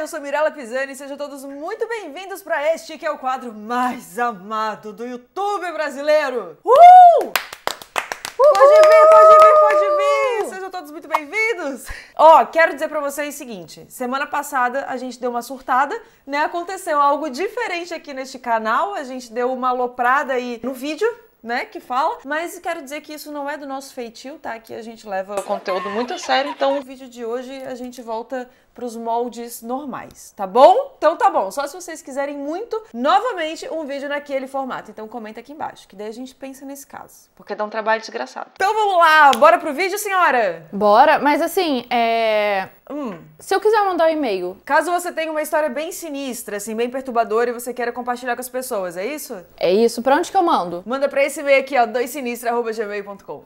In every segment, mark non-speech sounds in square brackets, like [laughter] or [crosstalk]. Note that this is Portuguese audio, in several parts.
eu sou Mirella Pisani e sejam todos muito bem-vindos para este que é o quadro mais amado do YouTube brasileiro. Uh! Pode vir, pode vir, pode vir! Sejam todos muito bem-vindos! Ó, oh, quero dizer para vocês o seguinte, semana passada a gente deu uma surtada, né? Aconteceu algo diferente aqui neste canal, a gente deu uma aloprada aí no vídeo, né, que fala, mas quero dizer que isso não é do nosso feitio, tá? Que a gente leva o conteúdo muito a sério, então o vídeo de hoje a gente volta para os moldes normais, tá bom? Então tá bom, só se vocês quiserem muito, novamente, um vídeo naquele formato. Então comenta aqui embaixo, que daí a gente pensa nesse caso, porque dá um trabalho desgraçado. Então vamos lá, bora pro vídeo, senhora? Bora, mas assim, é... Hum. Se eu quiser mandar um e-mail. Caso você tenha uma história bem sinistra, assim, bem perturbadora e você queira compartilhar com as pessoas, é isso? É isso. Pra onde que eu mando? Manda pra esse e-mail aqui, ó, doissinistra.gmail.com.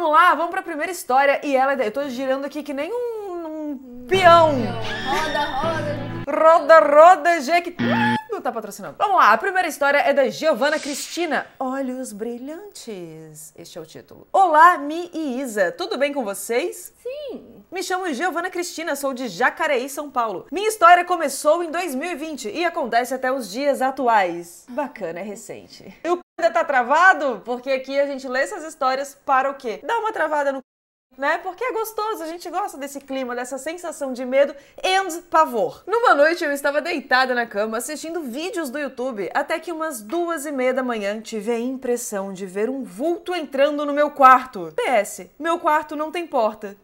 vamos lá, vamos pra primeira história. E ela, é eu tô girando aqui que nem um, um peão. Roda, roda. Né? Roda, roda, Jack. Não tá patrocinando. Vamos lá, a primeira história é da Giovana Cristina. Olhos Brilhantes. Este é o título. Olá, Mi e Isa. Tudo bem com vocês? Sim. Me chamo Giovana Cristina, sou de Jacareí, São Paulo. Minha história começou em 2020 e acontece até os dias atuais. Bacana, é recente. Eu ainda tá travado? Porque aqui a gente lê essas histórias para o quê? Dá uma travada no né? Porque é gostoso, a gente gosta desse clima, dessa sensação de medo e pavor. Numa noite eu estava deitada na cama assistindo vídeos do YouTube, até que umas duas e meia da manhã tive a impressão de ver um vulto entrando no meu quarto. PS, meu quarto não tem porta.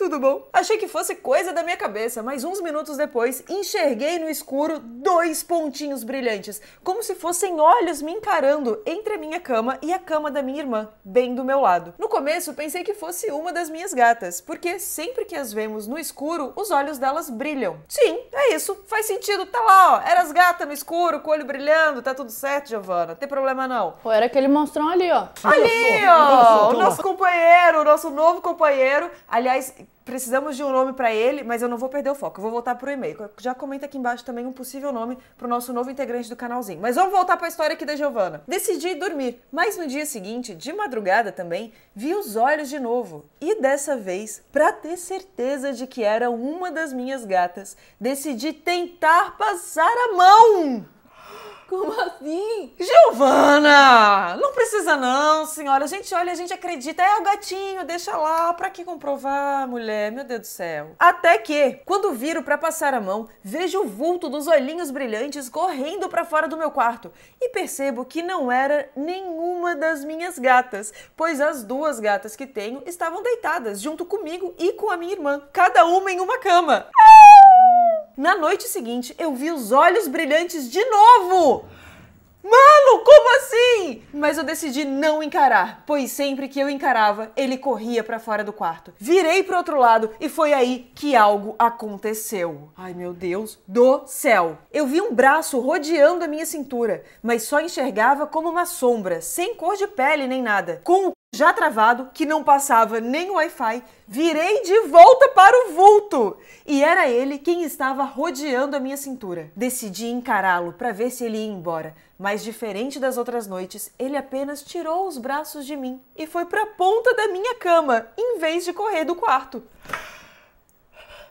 Tudo bom? Achei que fosse coisa da minha cabeça, mas uns minutos depois enxerguei no escuro dois pontinhos brilhantes, como se fossem olhos me encarando entre a minha cama e a cama da minha irmã, bem do meu lado. No começo pensei que fosse uma das minhas gatas, porque sempre que as vemos no escuro, os olhos delas brilham. Sim, é isso, faz sentido, tá lá, ó, eras gata no escuro, com o olho brilhando, tá tudo certo, Giovana, tem problema não. Pô, era aquele monstrão ali, ó. Ali, ó, o nosso companheiro, o nosso novo companheiro, aliás, precisamos de um nome para ele, mas eu não vou perder o foco. Eu vou voltar pro e-mail. Já comenta aqui embaixo também um possível nome pro nosso novo integrante do canalzinho. Mas vamos voltar para a história aqui da Giovana. Decidi dormir, mas no dia seguinte, de madrugada também, vi os olhos de novo. E dessa vez, para ter certeza de que era uma das minhas gatas, decidi tentar passar a mão. Como assim? Giovana! Não precisa não, senhora. A gente olha, a gente acredita. É o gatinho, deixa lá. Pra que comprovar, mulher? Meu Deus do céu. Até que, quando viro para passar a mão, vejo o vulto dos olhinhos brilhantes correndo para fora do meu quarto e percebo que não era nenhuma das minhas gatas, pois as duas gatas que tenho estavam deitadas junto comigo e com a minha irmã, cada uma em uma cama. Ah! Na noite seguinte, eu vi os olhos brilhantes de novo. Mano, como assim? Mas eu decidi não encarar, pois sempre que eu encarava, ele corria para fora do quarto. Virei para outro lado e foi aí que algo aconteceu. Ai, meu Deus do céu. Eu vi um braço rodeando a minha cintura, mas só enxergava como uma sombra, sem cor de pele nem nada, com o já travado, que não passava nem o Wi-Fi, virei de volta para o vulto! E era ele quem estava rodeando a minha cintura. Decidi encará-lo para ver se ele ia embora, mas diferente das outras noites, ele apenas tirou os braços de mim e foi para a ponta da minha cama, em vez de correr do quarto.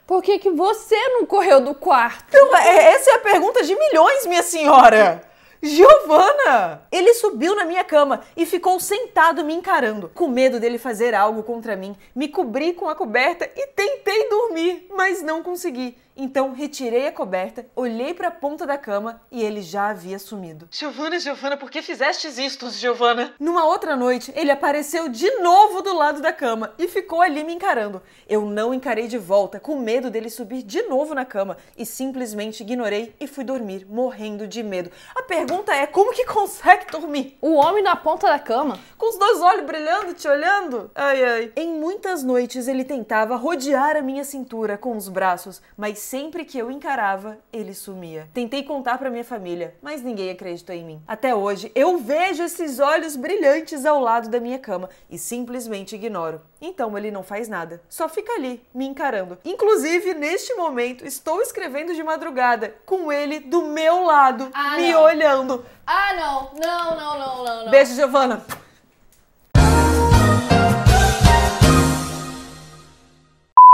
Por que, que você não correu do quarto? Então, essa é a pergunta de milhões, minha senhora! Giovana! Ele subiu na minha cama e ficou sentado me encarando. Com medo dele fazer algo contra mim, me cobri com a coberta e tentei dormir, mas não consegui. Então retirei a coberta, olhei para a ponta da cama e ele já havia sumido. Giovana, Giovana, por que fizestes isto, Giovana? Numa outra noite, ele apareceu de novo do lado da cama e ficou ali me encarando. Eu não encarei de volta, com medo dele subir de novo na cama e simplesmente ignorei e fui dormir, morrendo de medo. A pergunta é: como que [laughs] consegue dormir? O homem na ponta da cama, com os dois olhos brilhando, te olhando? Ai ai. Em muitas noites ele tentava rodear a minha cintura com os braços, mas sempre que eu encarava, ele sumia. Tentei contar para minha família, mas ninguém acreditou em mim. Até hoje, eu vejo esses olhos brilhantes ao lado da minha cama e simplesmente ignoro. Então ele não faz nada, só fica ali, me encarando. Inclusive, neste momento, estou escrevendo de madrugada com ele do meu lado, ah, me não. olhando. Ah, não. não, não, não, não, não. Beijo, Giovana.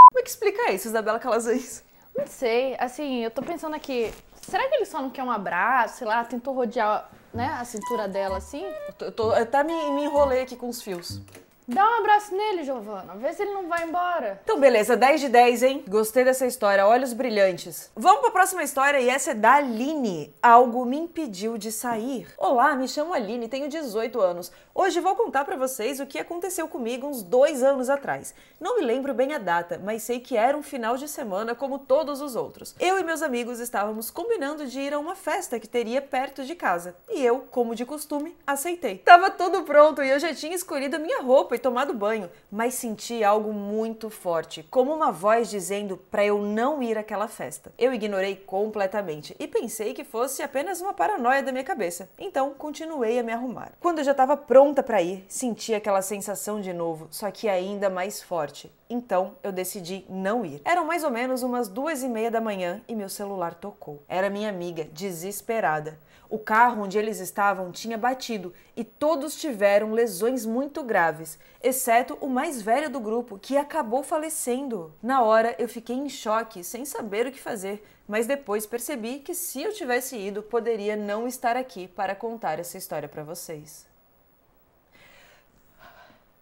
Como é que explica isso, Isabela Calazans? Não sei, assim, eu tô pensando aqui, será que ele só não quer um abraço, sei lá, tentou rodear né, a cintura dela assim? Eu, tô, eu até me, me enrolei aqui com os fios. Dá um abraço nele, Giovana. Vê se ele não vai embora. Então, beleza, 10 de 10, hein? Gostei dessa história. Olhos brilhantes. Vamos para a próxima história e essa é da Aline. Algo me impediu de sair. Olá, me chamo Aline, tenho 18 anos. Hoje vou contar para vocês o que aconteceu comigo uns dois anos atrás. Não me lembro bem a data, mas sei que era um final de semana como todos os outros. Eu e meus amigos estávamos combinando de ir a uma festa que teria perto de casa. E eu, como de costume, aceitei. Tava tudo pronto e eu já tinha escolhido a minha roupa e tomado banho, mas senti algo muito forte, como uma voz dizendo para eu não ir àquela festa. Eu ignorei completamente e pensei que fosse apenas uma paranoia da minha cabeça. Então, continuei a me arrumar. Quando eu já estava pronta para ir, senti aquela sensação de novo, só que ainda mais forte. Então eu decidi não ir. Eram mais ou menos umas duas e meia da manhã e meu celular tocou. Era minha amiga, desesperada. O carro onde eles estavam tinha batido e todos tiveram lesões muito graves, exceto o mais velho do grupo, que acabou falecendo. Na hora eu fiquei em choque, sem saber o que fazer, mas depois percebi que se eu tivesse ido, poderia não estar aqui para contar essa história para vocês.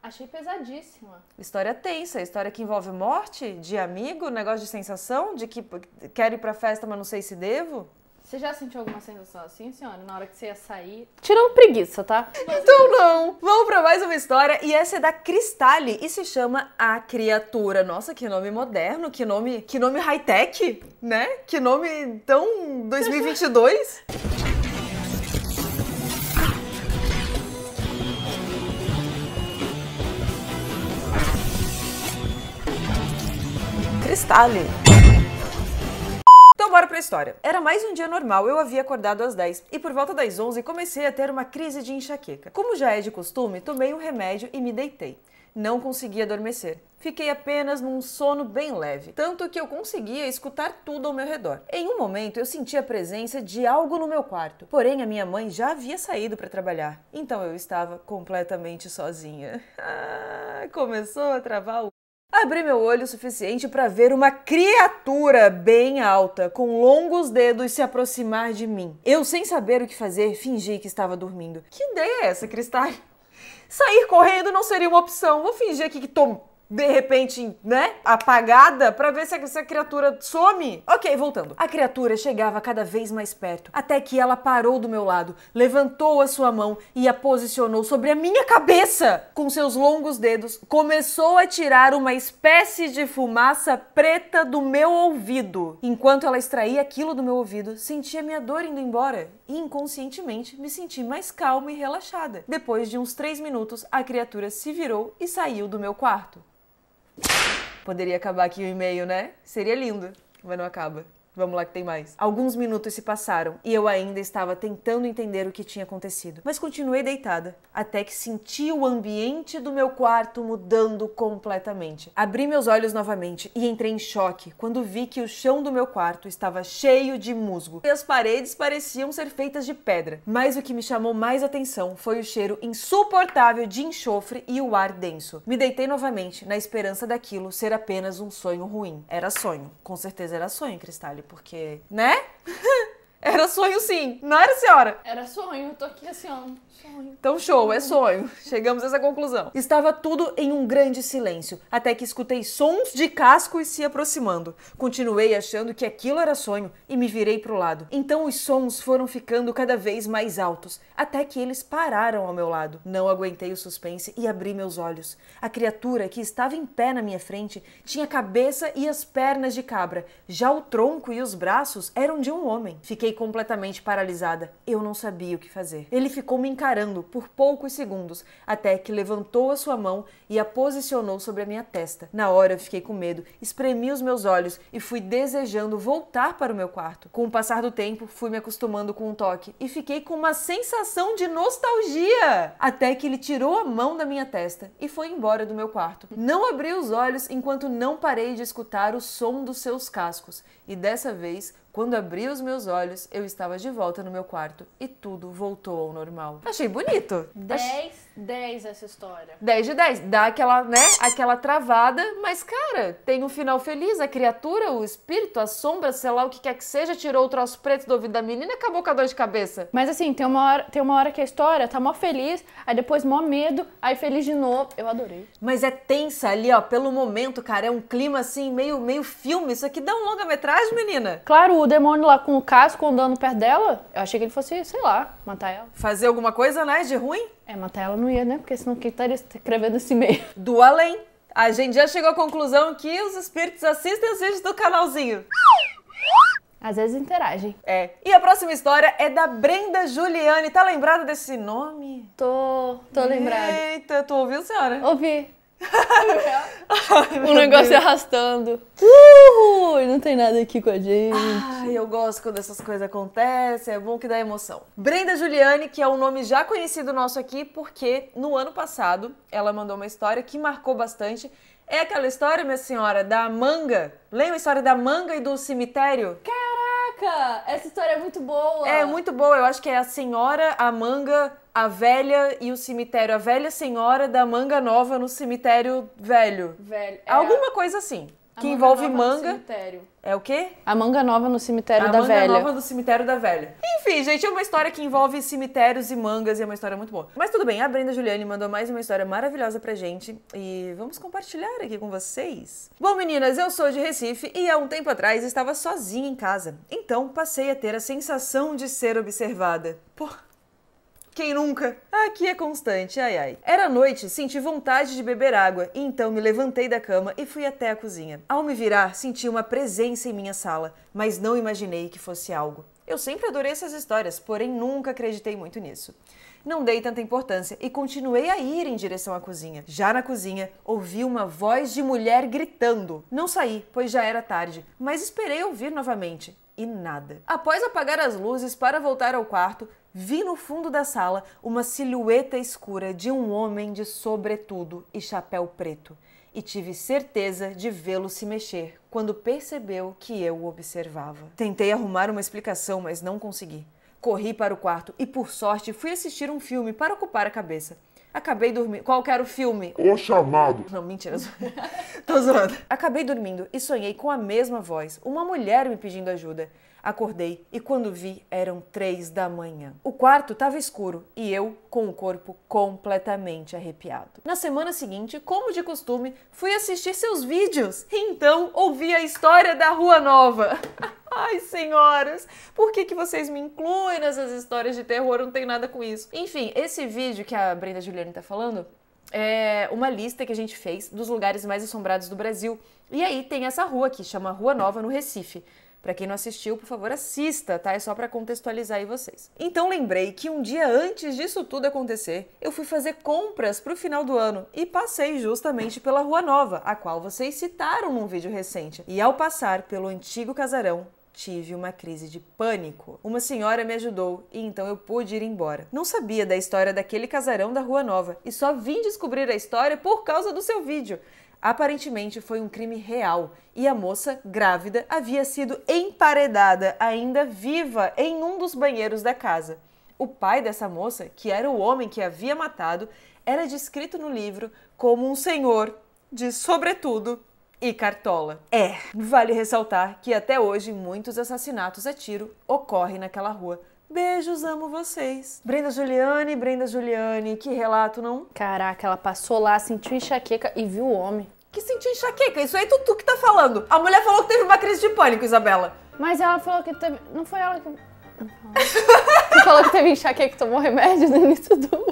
Achei pesadíssima. História tensa, história que envolve morte, de amigo, negócio de sensação, de que quero ir pra festa, mas não sei se devo. Você já sentiu alguma sensação assim, senhora? Na hora que você ia sair? Tirando preguiça, tá? [laughs] Então não! Vamos para mais uma história e essa é da Cristale e se chama A Criatura. Nossa, que nome moderno, que nome, que nome high-tech, né? Que nome tão 2022. Então bora pra história. Era mais um dia normal, eu havia acordado às 10 e por volta das 11 comecei a ter uma crise de enxaqueca. Como já é de costume, tomei um remédio e me deitei. Não consegui adormecer. Fiquei apenas num sono bem leve, tanto que eu conseguia escutar tudo ao meu redor. Em um momento eu senti a presença de algo no meu quarto, porém a minha mãe já havia saído para trabalhar, então eu estava completamente sozinha. [laughs] Ah, começou a travar o Abri meu olho o suficiente para ver uma criatura bem alta, com longos dedos, se aproximar de mim. Eu, sem saber o que fazer, fingi que estava dormindo. Que ideia é essa, Cristal? Sair correndo não seria uma opção. Vou fingir aqui que tô de repente, né, apagada para ver se essa criatura some. Ok, voltando. A criatura chegava cada vez mais perto, até que ela parou do meu lado, levantou a sua mão e a posicionou sobre a minha cabeça. Com seus longos dedos, começou a tirar uma espécie de fumaça preta do meu ouvido. Enquanto ela extraía aquilo do meu ouvido, sentia minha dor indo embora e inconscientemente me senti mais calma e relaxada. Depois de uns três minutos, a criatura se virou e saiu do meu quarto. Poderia acabar aqui o e-mail, né? Seria lindo, mas não acaba. Vamos lá que tem mais. Alguns minutos se passaram e eu ainda estava tentando entender o que tinha acontecido, mas continuei deitada até que senti o ambiente do meu quarto mudando completamente. Abri meus olhos novamente e entrei em choque quando vi que o chão do meu quarto estava cheio de musgo e as paredes pareciam ser feitas de pedra. Mas o que me chamou mais atenção foi o cheiro insuportável de enxofre e o ar denso. Me deitei novamente na esperança daquilo ser apenas um sonho ruim. Era sonho, com certeza era sonho, Cristal caralho, porque, né? [laughs] Era sonho sim, não era senhora? Era sonho, eu tô aqui assim, ó, Sonho. Então, show, é sonho. Chegamos a essa conclusão. Estava tudo em um grande silêncio, até que escutei sons de cascos se aproximando. Continuei achando que aquilo era sonho e me virei para o lado. Então, os sons foram ficando cada vez mais altos, até que eles pararam ao meu lado. Não aguentei o suspense e abri meus olhos. A criatura que estava em pé na minha frente tinha a cabeça e as pernas de cabra, já o tronco e os braços eram de um homem. Fiquei completamente paralisada. Eu não sabia o que fazer. Ele ficou me encarando encarando por poucos segundos, até que levantou a sua mão e a posicionou sobre a minha testa. Na hora eu fiquei com medo, espremi os meus olhos e fui desejando voltar para o meu quarto. Com o passar do tempo, fui me acostumando com o toque e fiquei com uma sensação de nostalgia, até que ele tirou a mão da minha testa e foi embora do meu quarto. Não abri os olhos enquanto não parei de escutar o som dos seus cascos e dessa vez quando abri os meus olhos, eu estava de volta no meu quarto e tudo voltou ao normal. Achei bonito. 10 10 essa história. 10 de 10. Dá aquela, né? Aquela travada, mas, cara, tem um final feliz. A criatura, o espírito, a sombra, sei lá o que quer que seja, tirou o troço preto do ouvido da menina e acabou com a dor de cabeça. Mas assim, tem uma hora, tem uma hora que a história tá mó feliz, aí depois mó medo, aí feliz de novo. Eu adorei. Mas é tensa ali, ó, pelo momento, cara. É um clima assim, meio, meio filme. Isso aqui dá um longa-metragem, menina. Claro, o demônio lá com o casco andando perto dela, eu achei que ele fosse, sei lá, matar ela. Fazer alguma coisa, né? De ruim? É, matar ela não ia, né? Porque senão quem estaria tá escrevendo esse e-mail? [laughs] Do além. A gente já chegou à conclusão que os espíritos assistem os vídeos do canalzinho. Às vezes interagem. É. E a próxima história é da Brenda Juliane. Tá lembrada desse nome? Tô, tô lembrada. Eita, tu ouviu, senhora? Ouvi o [laughs] um negócio Deus. arrastando. Uhul! Não tem nada aqui com a gente. Ai, eu gosto quando essas coisas acontecem, é bom que dá emoção. Brenda Giuliani, que é um nome já conhecido nosso aqui, porque no ano passado ela mandou uma história que marcou bastante. É aquela história, minha senhora, da manga. Lembra a história da manga e do cemitério? Quer Caraca! Essa história é muito boa! É muito boa, eu acho que é a senhora, a manga, a velha e o cemitério. A velha senhora da manga nova no cemitério velho. Velho. É Alguma coisa assim que manga envolve manga. É o quê? A manga nova no cemitério a da velha. A manga nova no cemitério da velha. Enfim, gente, é uma história que envolve cemitérios e mangas e é uma história muito boa. Mas tudo bem, a Brenda Juliane mandou mais uma história maravilhosa pra gente e vamos compartilhar aqui com vocês. Bom, meninas, eu sou de Recife e há um tempo atrás estava sozinha em casa. Então passei a ter a sensação de ser observada. pô quem nunca? Aqui é constante, ai ai. Era noite, senti vontade de beber água, e então me levantei da cama e fui até a cozinha. Ao me virar, senti uma presença em minha sala, mas não imaginei que fosse algo. Eu sempre adorei essas histórias, porém nunca acreditei muito nisso. Não dei tanta importância e continuei a ir em direção à cozinha. Já na cozinha, ouvi uma voz de mulher gritando. Não saí, pois já era tarde, mas esperei ouvir novamente. E nada. Após apagar as luzes para voltar ao quarto, vi no fundo da sala uma silhueta escura de um homem de sobretudo e chapéu preto, e tive certeza de vê-lo se mexer quando percebeu que eu o observava. Tentei arrumar uma explicação, mas não consegui. Corri para o quarto e, por sorte, fui assistir um filme para ocupar a cabeça. Acabei dormindo. Qual que era o filme? O Chamado. Não, mentira. [laughs] Tô zoando. Acabei dormindo e sonhei com a mesma voz. Uma mulher me pedindo ajuda. Acordei e quando vi eram três da manhã. O quarto estava escuro e eu com o corpo completamente arrepiado. Na semana seguinte, como de costume, fui assistir seus vídeos. então ouvi a história da Rua Nova. [laughs] Ai, senhoras, por que, que vocês me incluem nessas histórias de terror? Não tem nada com isso. Enfim, esse vídeo que a Brenda Juliane está falando é uma lista que a gente fez dos lugares mais assombrados do Brasil. E aí tem essa rua aqui, chama Rua Nova no Recife. Para quem não assistiu, por favor, assista, tá? É só para contextualizar aí vocês. Então lembrei que um dia antes disso tudo acontecer, eu fui fazer compras para o final do ano e passei justamente pela Rua Nova, a qual vocês citaram num vídeo recente. E ao passar pelo antigo casarão, tive uma crise de pânico. Uma senhora me ajudou e então eu pude ir embora. Não sabia da história daquele casarão da Rua Nova e só vim descobrir a história por causa do seu vídeo. Aparentemente foi um crime real e a moça, grávida, havia sido emparedada, ainda viva, em um dos banheiros da casa. O pai dessa moça, que era o homem que havia matado, era descrito no livro como um senhor de sobretudo e Cartola. É. Vale ressaltar que até hoje muitos assassinatos a tiro ocorrem naquela rua. Beijos, amo vocês. Brenda Juliane, Brenda Juliane, que relato, não? Caraca, ela passou lá, sentiu enxaqueca e viu o homem. Que sentiu enxaqueca? Isso aí é tu que tá falando. A mulher falou que teve uma crise de pânico, Isabela. Mas ela falou que teve. Não foi ela que. Não, [laughs] falou que teve enxaqueca e tomou remédio no início do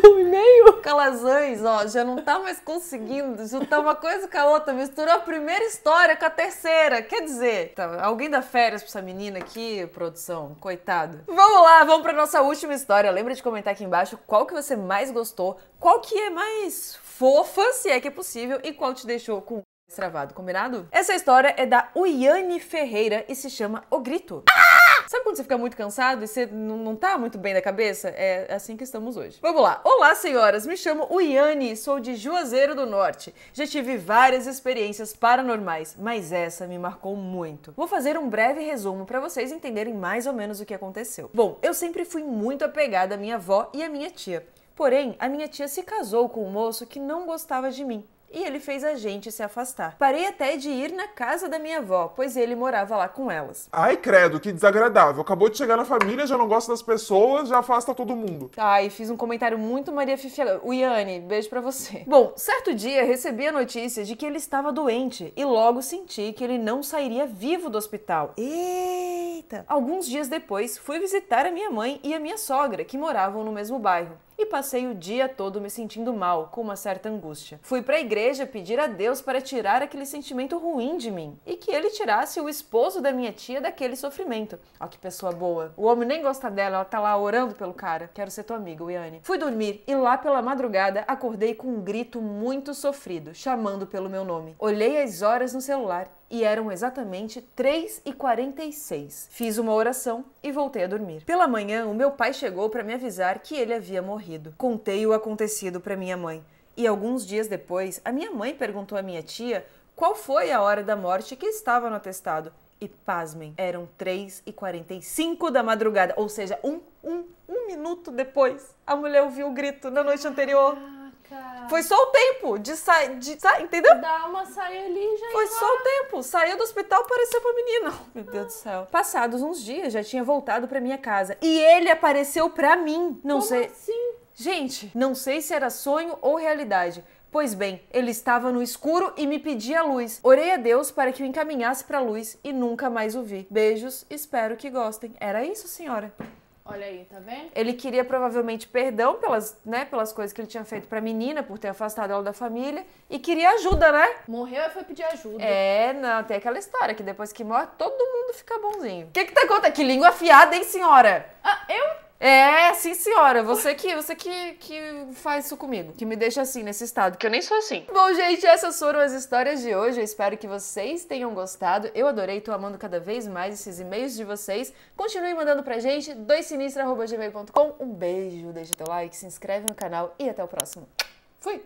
do meio calazães, ó, já não tá mais conseguindo juntar uma coisa com a outra. Misturou a primeira história com a terceira. Quer dizer, tá, alguém dá férias pra essa menina aqui, produção? Coitado. Vamos lá, vamos pra nossa última história. Lembra de comentar aqui embaixo qual que você mais gostou, qual que é mais fofa, se é que é possível, e qual te deixou com travado, combinado? Essa história é da Uiane Ferreira e se chama O Grito. Ah! Sabe quando você fica muito cansado e você não tá muito bem da cabeça? É assim que estamos hoje. Vamos lá. Olá, senhoras. Me chamo Uiane, sou de Juazeiro do Norte. Já tive várias experiências paranormais, mas essa me marcou muito. Vou fazer um breve resumo para vocês entenderem mais ou menos o que aconteceu. Bom, eu sempre fui muito apegada à minha avó e à minha tia. Porém, a minha tia se casou com um moço que não gostava de mim e ele fez a gente se afastar. Parei até de ir na casa da minha avó, pois ele morava lá com elas. Ai, credo, que desagradável. Acabou de chegar na família, já não gosta das pessoas, já afasta todo mundo. Ai, fiz um comentário muito Maria Fifiela. O Yane, beijo para você. [laughs] Bom, certo dia recebi a notícia de que ele estava doente e logo senti que ele não sairia vivo do hospital. Eita! Alguns dias depois, fui visitar a minha mãe e a minha sogra, que moravam no mesmo bairro e passei o dia todo me sentindo mal, com uma certa angústia. Fui para a igreja pedir a Deus para tirar aquele sentimento ruim de mim e que ele tirasse o esposo da minha tia daquele sofrimento. Ó, que pessoa boa. O homem nem gosta dela, ela tá lá orando pelo cara. Quero ser tua amiga, Iane. Fui dormir e lá pela madrugada acordei com um grito muito sofrido, chamando pelo meu nome. Olhei as horas no celular e eram exatamente 3h46. Fiz uma oração e voltei a dormir. Pela manhã, o meu pai chegou para me avisar que ele havia morrido. Contei o acontecido para minha mãe. E alguns dias depois, a minha mãe perguntou à minha tia qual foi a hora da morte que estava no atestado. E pasmem, eram 3h45 da madrugada, ou seja, um, um, um minuto depois, a mulher ouviu o grito na noite anterior. Foi só o tempo de sair, de sa entendeu? Dá uma saia ali já Foi só o tempo. Saiu do hospital, apareceu pra menina. [laughs] meu Deus do céu. Passados uns dias, já tinha voltado pra minha casa. E ele apareceu pra mim. Não Como sei. Assim? Gente, não sei se era sonho ou realidade. Pois bem, ele estava no escuro e me pedia luz. Orei a Deus para que o encaminhasse para a luz e nunca mais o vi. Beijos, espero que gostem. Era isso, senhora. Olha aí, tá vendo? Ele queria provavelmente perdão pelas, né, pelas coisas que ele tinha feito pra menina, por ter afastado ela da família, e queria ajuda, né? Morreu e foi pedir ajuda. É, não, tem aquela história que depois que morre, todo mundo fica bonzinho. O que que tá acontecendo? Que língua afiada, hein, senhora? Ah, eu é, sim senhora, você que você que, que faz isso comigo, que me deixa assim nesse estado, que eu nem sou assim. Bom, gente, essas foram as histórias de hoje. Eu espero que vocês tenham gostado. Eu adorei, tô amando cada vez mais esses e-mails de vocês. Continue mandando pra gente, doisinistra.gmail.com. Um beijo, deixa teu like, se inscreve no canal e até o próximo. Fui!